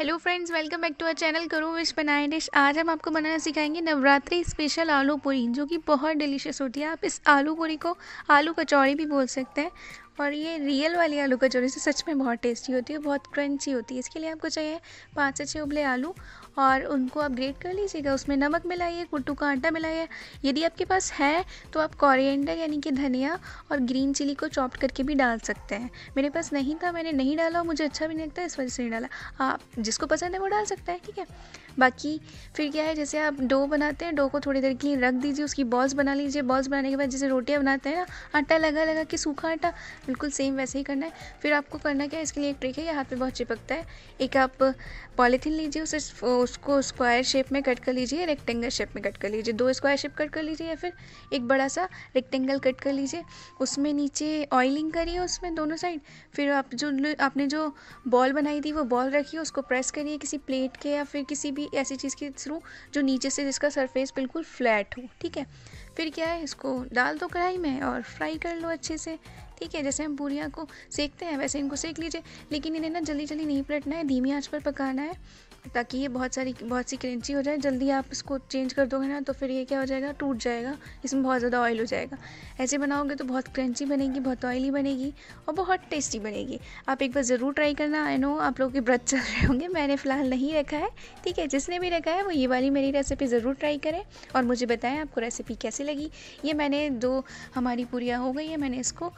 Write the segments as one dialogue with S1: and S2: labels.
S1: hello friends welcome back to our channel करूँ विश बनाए डिश आज हम आपको बनाना सिखाएंगे नवरात्रि स्पेशल आलू पूरी जो कि बहुत डिलीशियस होती है आप इस आलू पूरी को आलू कचौड़ी भी बोल सकते हैं और ये रियल वाली आलू कचौरी से सच में बहुत टेस्टी होती है बहुत क्रंची होती है इसके लिए आपको चाहिए पाँच से छः उबले आलू और उनको आप ग्रेट कर लीजिएगा उसमें नमक मिलाइए कुट्टू का आटा मिलाइए यदि आपके पास है तो आप कॉरियंडर यानी कि धनिया और ग्रीन चिली को चॉप करके भी डाल सकते हैं मेरे पास नहीं था मैंने नहीं डाला मुझे अच्छा भी नहीं लगता इस वजह से नहीं डाला आप जिसको पसंद है वो डाल सकता है ठीक है बाकी फिर क्या है जैसे आप डो बनाते हैं डो को थोड़ी देर के लिए रख दीजिए उसकी बॉल्स बना लीजिए बॉल्स बनाने के बाद जैसे रोटियाँ बनाते हैं ना आटा लगा लगा कि सूखा आटा बिल्कुल सेम वैसे ही करना है फिर आपको करना क्या है इसके लिए एक ट्रिक है ये हाथ पे बहुत चिपकता है एक आप पॉलीथीन लीजिए उसे उसको स्क्वायर शेप में कट कर लीजिए रेक्टेंगल शेप में कट कर लीजिए दो स्क्वायर शेप कट कर लीजिए या फिर एक बड़ा सा रेक्टेंगल कट कर लीजिए उसमें नीचे ऑयलिंग करिए उसमें दोनों साइड फिर आप जो आपने जो बॉल बनाई थी वो बॉल रखिए उसको प्रेस करिए किसी प्लेट के या फिर किसी भी ऐसी चीज़ के थ्रू जो नीचे से जिसका सरफेस बिल्कुल फ्लैट हो ठीक है फिर क्या है इसको डाल दो कढ़ाई में और फ्राई कर लो अच्छे से ठीक है जैसे हम पूरियाँ को सेकते हैं वैसे इनको सेक लीजिए लेकिन इन्हें ना जल्दी जल्दी नहीं पलटना है धीमी आँच पर पकाना है ताकि ये बहुत सारी बहुत सी क्रंची हो जाए जल्दी आप इसको चेंज कर दोगे ना तो फिर ये क्या हो जाएगा टूट जाएगा इसमें बहुत ज़्यादा ऑयल हो जाएगा ऐसे बनाओगे तो बहुत क्रंची बनेगी बहुत ऑयली बनेगी और बहुत टेस्टी बनेगी आप एक बार ज़रूर ट्राई करना आई नो आप लोग के व्रत चल रहे होंगे मैंने फ़िलहाल नहीं रखा है ठीक है जिसने भी रखा है वो ये वाली मेरी रेसिपी ज़रूर ट्राई करें और मुझे बताएं आपको रेसिपी कैसी लगी ये मैंने दो हमारी पूरियाँ हो गई है मैंने इसको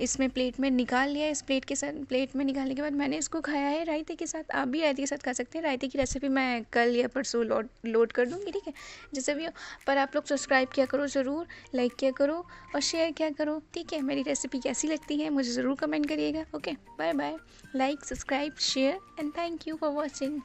S1: इसमें प्लेट में निकाल लिया इस प्लेट के साथ प्लेट में निकालने के बाद मैंने इसको खाया है रायते के साथ आप भी रायते के साथ खा सकते हैं रायते की रेसिपी मैं कल या परसों लोड लोड कर दूँगी ठीक है जैसे भी हो पर आप लोग सब्सक्राइब किया करो ज़रूर लाइक किया करो और शेयर किया करो ठीक है मेरी रेसिपी कैसी लगती है मुझे ज़रूर कमेंट करिएगा okay bye bye like subscribe share and thank you for watching